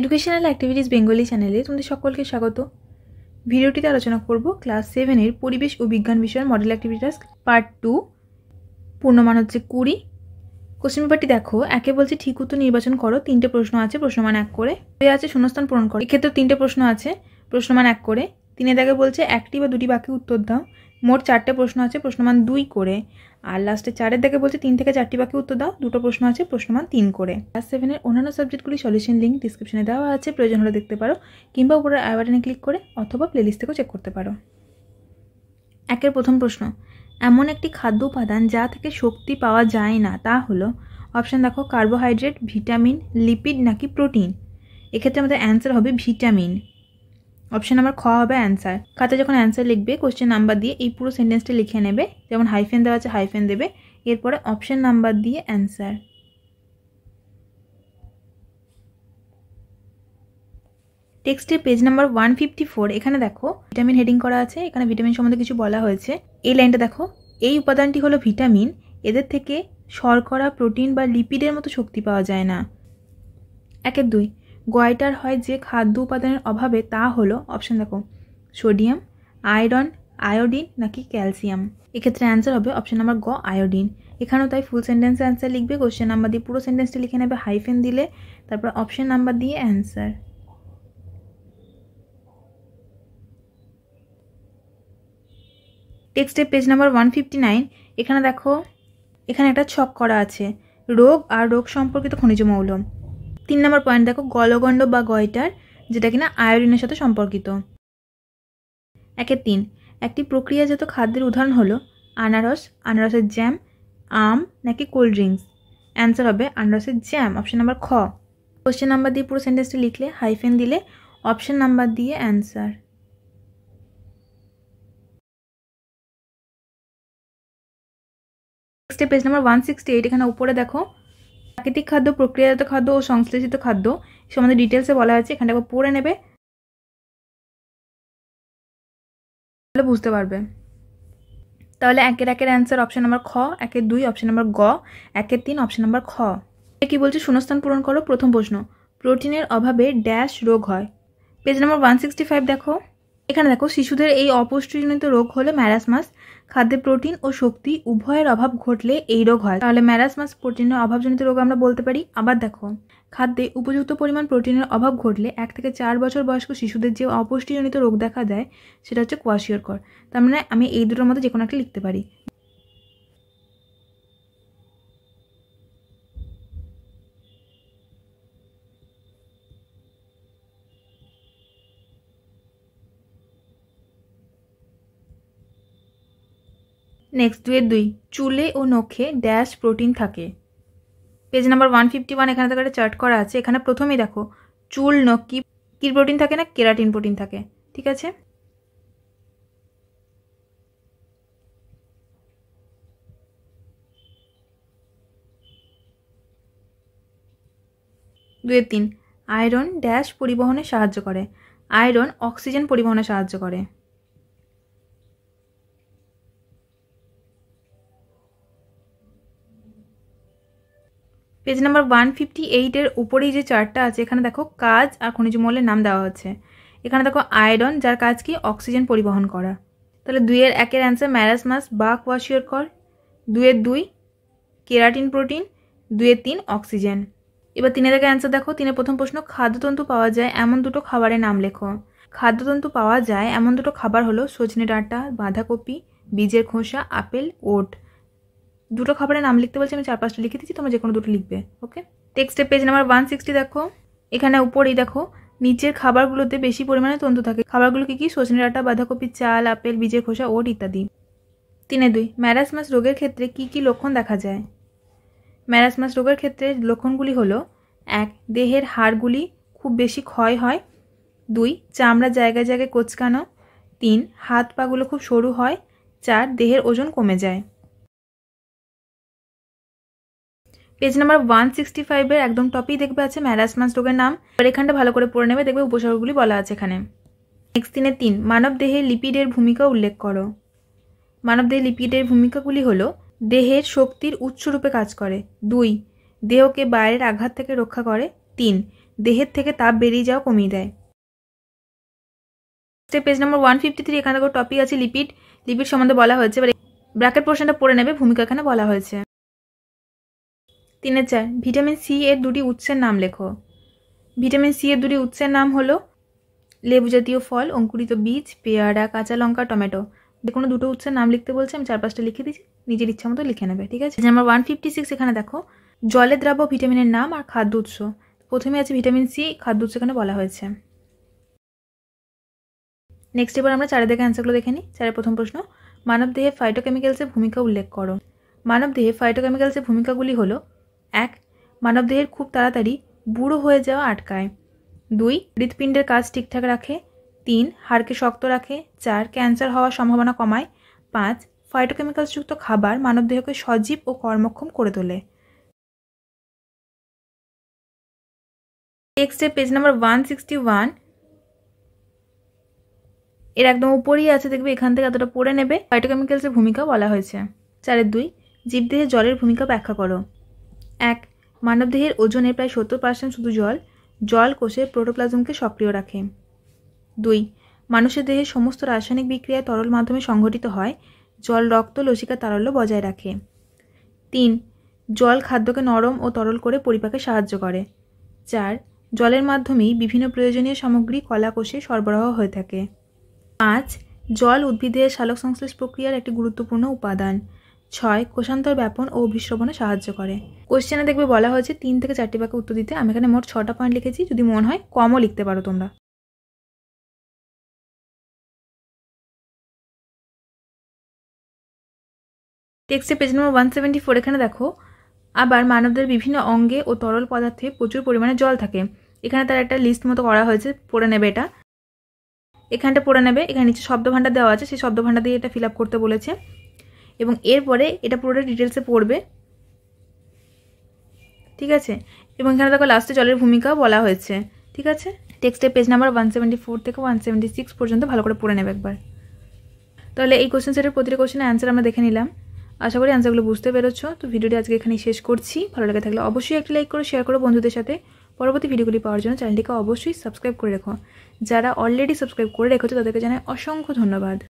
educational activities Bengali চ্যানেলে তোমাদের সকলকে স্বাগত ভিডিওটিতে আলোচনা করব ক্লাস সেভেনের পরিবেশ ও বিজ্ঞান বিষয়ের মডেল অ্যাক্টিভিটাস পার্ট টু পূর্ণমান হচ্ছে কুড়ি কোশ্চিন পেপারটি দেখো একে বলছে ঠিক উত্তর নির্বাচন করো তিনটে প্রশ্ন আছে প্রশ্নমান এক করে হয়ে আছে শূন্যস্থান পূরণ করো এক্ষেত্রে তিনটে প্রশ্ন আছে প্রশ্নমান এক করে তিনি দাগে বলছে একটি বা দুটি বাক্যে উত্তর দাও মোট চারটে প্রশ্ন আছে প্রশ্নমান দুই করে আর লাস্টে চারের দিকে বলছে তিন থেকে চারটি বাক্যে উত্তর দাও দুটো প্রশ্ন আছে প্রশ্নমান তিন করে ক্লাস সেভেনের অন্যান্য সাবজেক্টগুলি সলিউশন লিঙ্ক ডিসক্রিপশনে দেওয়া আছে প্রয়োজন হলে দেখতে পারো কিংবা উপরে আই ক্লিক করে অথবা প্লেলিস্ট থেকেও চেক করতে পারো একের প্রথম প্রশ্ন এমন একটি খাদ্য উপাদান যা থেকে শক্তি পাওয়া যায় না তা হলো অপশান দেখো কার্বোহাইড্রেট ভিটামিন লিপিড নাকি প্রোটিন এক্ষেত্রে আমাদের অ্যান্সার হবে ভিটামিন অপশন নাম্বার খ হবে অ্যান্সার খাতে যখন অ্যান্সার লিখবে কোশ্চেন নাম্বার দিয়ে এই পুরো সেন্টেন্সটা লিখে নেবে যেমন হাইফেন দেওয়া আছে হাইফেন দেবে এরপরে অপশন নাম্বার দিয়ে অ্যান্সার টেক্সটে page number one fifty four এখানে দেখো ভিটামিন হেডিং করা আছে এখানে ভিটামিন সম্বন্ধে কিছু বলা হয়েছে এই লাইনটা দেখো এই উপাদানটি হলো ভিটামিন এদের থেকে শর্করা প্রোটিন বা লিপিডের মতো শক্তি পাওয়া যায় না একের দুই গয়টার হয় যে খাদ্য উপাদানের অভাবে তা হলো অপশান দেখো সোডিয়াম আয়রন আয়োডিন নাকি ক্যালসিয়াম এক্ষেত্রে অ্যান্সার হবে অপশান নাম্বার গ আয়োডিন এখানেও তাই ফুল সেন্টেন্স অ্যান্সার লিখবে কোশ্চেন নাম্বার দিয়ে পুরো সেন্টেন্সটা লিখে নেবে হাইফেন দিলে তারপর অপশান নাম্বার দিয়ে অ্যান্সার টেক্সটের page number one fifty nine এখানে দেখো এখানে একটা ছক করা আছে রোগ আর রোগ সম্পর্কিত খনিজ মৌল তিন নম্বর পয়েন্ট দেখো গলগণ্ড বা গয়টার যেটা কিনা আয়োডিনের সাথে সম্পর্কিত একে তিন একটি প্রক্রিয়াজাত খাদ্যের উদাহরণ হলো আনারস আনারসের জ্যাম আম নাকি কোল্ড ড্রিঙ্কস অ্যান্সার হবে আনারসের জ্যাম অপশন নাম্বার খ কোশ্চেন নাম্বার দিয়ে পুরো সেন্টেন্সটি লিখলে হাইফেন দিলে অপশন নাম্বার দিয়ে অ্যান্সার নেক্সটে page number one sixty eight এখানে উপরে দেখো প্রাকৃতিক খাদ্য প্রক্রিয়াজাত খাদ্য ও সংশ্লেষিত খাদ্য সম্বন্ধে ডিটেলসে বলা আছে এখানটা পড়ে নেবে তাহলে বুঝতে পারবে তাহলে একের একের অ্যান্সার অপশান নাম্বার খ একের দুই অপশান নাম্বার গ একের তিন অপশান নাম্বার খ কি বলছে শূন্যস্থান পূরণ করো প্রথম প্রশ্ন প্রোটিনের অভাবে ড্যাশ রোগ হয় page number one sixty five দেখো এখানে দেখো শিশুদের এই অপুষ্টিজনিত রোগ হলে ম্যারাসমাস খাদ্যে প্রোটিন ও শক্তি উভয়ের অভাব ঘটলে এই রোগ হয় তাহলে ম্যারাসমাস প্রোটিনের অভাবজনিত রোগ আমরা বলতে পারি আবার দেখো খাদ্যে উপযুক্ত পরিমাণ প্রোটিনের অভাব ঘটলে এক থেকে চার বছর বয়স্ক শিশুদের যে অপুষ্টিজনিত রোগ দেখা দেয় সেটা হচ্ছে কোয়াশিয়র কর তার মানে আমি এই দুটোর মধ্যে যে কোনো একটা লিখতে পারি নেক্সট দুয়ের দুই চুলে ও নখে ড্যাশ প্রোটিন থাকে page number one fifty one এখানে থেকে চার্ট করা আছে এখানে প্রথমেই দেখো চুল নখ কি কী প্রোটিন থাকে না কেরাটিন প্রোটিন থাকে ঠিক আছে দুয়ের তিন আয়রন ড্যাশ পরিবহনে সাহায্য করে আয়রন অক্সিজেন পরিবহনে সাহায্য করে পেজ নাম্বার ওয়ান ফিফটি এইটের উপরেই যে চার্টটা আছে এখানে দেখো কাজ আর খনিজ মলের নাম দেওয়া আছে এখানে দেখো আয়রন যার কাজ কি অক্সিজেন পরিবহন করা তাহলে দুইয়ের একের অ্যান্সার ম্যারাসমাস বা কোয়াশিওর কর দুয়ের দুই কেরাটিন প্রোটিন দুয়ের তিন অক্সিজেন এবার তিনের আগে অ্যান্সার দেখো তিনের প্রথম প্রশ্ন খাদ্যতন্তু পাওয়া যায় এমন দুটো খাবারের নাম লেখো খাদ্যতন্তু পাওয়া যায় এমন দুটো খাবার হলো সজনে ডাঁটা বাঁধাকপি বীজের খোসা আপেল ওট দুটো খাবারের নাম লিখতে বলছি আমি চার পাঁচটা লিখে দিচ্ছি তোমার যে কোনো দুটো লিখবে ওকে টেক্সটের পেজ নাম্বার ওয়ান সিক্সটি দেখো এখানে উপরেই দেখো নিচের খাবারগুলোতে বেশি পরিমাণে তন্তু থাকে খাবারগুলো কী কী সজনে ডাঁটা বাঁধাকপি চাল আপেল বীজের খোসা ওট ইত্যাদি তিনে দুই ম্যারাসমাস রোগের ক্ষেত্রে কি কি লক্ষণ দেখা যায় ম্যারাসমাস রোগের ক্ষেত্রে লক্ষণগুলি হলো এক দেহের হাড়গুলি খুব বেশি ক্ষয় হয় দুই চামড়া জায়গায় জায়গায় কোচকানো তিন হাত পাগুলো খুব সরু হয় চার দেহের ওজন কমে যায় পেজ নাম্বার ওয়ান সিক্সটি ফাইভের একদম টপেই দেখবে আছে ম্যারাসমাস রোগের নাম এবার এখানটা ভালো করে পড়ে নেবে দেখবে উপসর্গগুলি বলা আছে এখানে নেক্সট দিনে তিন মানব দেহে লিপিডের ভূমিকা উল্লেখ করো মানব দেহে লিপিডের ভূমিকাগুলি হলো দেহের শক্তির উৎসরূপে কাজ করে দুই দেহকে বাইরের আঘাত থেকে রক্ষা করে তিন দেহের থেকে তাপ বেরিয়ে যাওয়া কমিয়ে দেয় page number one fifty three এখানে টপিক আছে লিপিড লিপিড সম্বন্ধে বলা হয়েছে ব্র্যাকেট পোর্শনটা পড়ে নেবে ভূমিকা এখানে বলা হয়েছে তিনে চার ভিটামিন সি এর দুটি উৎসের নাম লেখো ভিটামিন সি এর দুটি উৎসের নাম হলো লেবু জাতীয় ফল অঙ্কুরিত বীজ পেয়ারা কাঁচা লঙ্কা টমেটো যে কোনো দুটো উৎসের নাম লিখতে বলছে আমি চার পাঁচটা লিখে দিচ্ছি নিজের ইচ্ছা মতো লিখে নেবে ঠিক আছে নাম্বার ওয়ান ফিফটি সিক্স এখানে দেখো জলে দ্রাব্য ভিটামিনের নাম আর খাদ্য উৎস প্রথমে আছে ভিটামিন সি খাদ্য উৎস এখানে বলা হয়েছে নেক্সট এবার আমরা চারের দেখে অ্যান্সারগুলো দেখে নিই চারের প্রথম প্রশ্ন মানব দেহে ফাইটোকেমিক্যালসের ভূমিকা উল্লেখ করো মানব দেহে ফাইটোকেমিক্যালসের ভূমিকাগুলি হলো এক মানবদেহের খুব তাড়াতাড়ি বুড়ো হয়ে যাওয়া আটকায় দুই হৃৎপিণ্ডের কাজ ঠিকঠাক রাখে তিন হাড়কে শক্ত রাখে চার ক্যান্সার হওয়ার সম্ভাবনা কমায় পাঁচ ফাইটোকেমিক্যালসযুক্ত খাবার মানবদেহকে সজীব ও কর্মক্ষম করে তোলে নেক্সটে page number one sixty one এর একদম উপরেই আছে দেখবে এখান থেকে এতটা পড়ে নেবে ফাইটোকেমিক্যালসের ভূমিকা বলা হয়েছে চারের দুই জীবদেহে জলের ভূমিকা ব্যাখ্যা করো এক মানবদেহের ওজনের প্রায় সত্তর পার্সেন্ট শুধু জল জল কোষের প্রোটোপ্লাজমকে সক্রিয় রাখে দুই মানুষের দেহের সমস্ত রাসায়নিক বিক্রিয়া তরল মাধ্যমে সংঘটিত হয় জল রক্ত লসিকা তারল্য বজায় রাখে তিন জল খাদ্যকে নরম ও তরল করে পরিপাকে সাহায্য করে চার জলের মাধ্যমেই বিভিন্ন প্রয়োজনীয় সামগ্রী কলা কোষে সরবরাহ হয়ে থাকে পাঁচ জল উদ্ভিদের সংশ্লেষ প্রক্রিয়ার একটি গুরুত্বপূর্ণ উপাদান ছয় কোষান্তর ব্যাপন ও অভিশ্রবণে সাহায্য করে কোশ্চেনে দেখবে বলা হয়েছে তিন থেকে চারটি বাক্যে উত্তর দিতে আমি এখানে মোট ছটা পয়েন্ট লিখেছি যদি মন হয় কমও লিখতে পারো তোমরা টেক্সটে page number one seventy four এখানে দেখো আবার মানবদের বিভিন্ন অঙ্গে ও তরল পদার্থে প্রচুর পরিমাণে জল থাকে এখানে তার একটা লিস্ট মতো করা হয়েছে পড়ে নেবে এটা এখানটা পড়ে নেবে এখানে নিচে শব্দ ভাণ্ডার দেওয়া আছে সেই শব্দ ভাণ্ডার দিয়ে এটা ফিল আপ করতে বলেছে এবং এরপরে এটা পুরোটা ডিটেলসে পড়বে ঠিক আছে এবং এখানে দেখো লাস্টে জলের ভূমিকা বলা হয়েছে ঠিক আছে টেক্সটের page number one seventy four থেকে ওয়ান সেভেন্টি সিক্স পর্যন্ত ভালো করে পড়ে নেবে একবার তাহলে এই কোশ্চেন সেটের প্রতিটা কোশ্চেনের অ্যান্সার আমরা দেখে নিলাম আশা করি অ্যান্সারগুলো বুঝতে পেরেছো তো ভিডিওটি আজকে এখানেই শেষ করছি ভালো লাগে থাকলে অবশ্যই একটি লাইক করো শেয়ার করো বন্ধুদের সাথে পরবর্তী ভিডিওগুলি পাওয়ার জন্য চ্যানেলটিকে অবশ্যই সাবস্ক্রাইব করে রেখো যারা অলরেডি সাবস্ক্রাইব করে রেখেছো তাদেরকে জানায় অসংখ্য ধন্যবাদ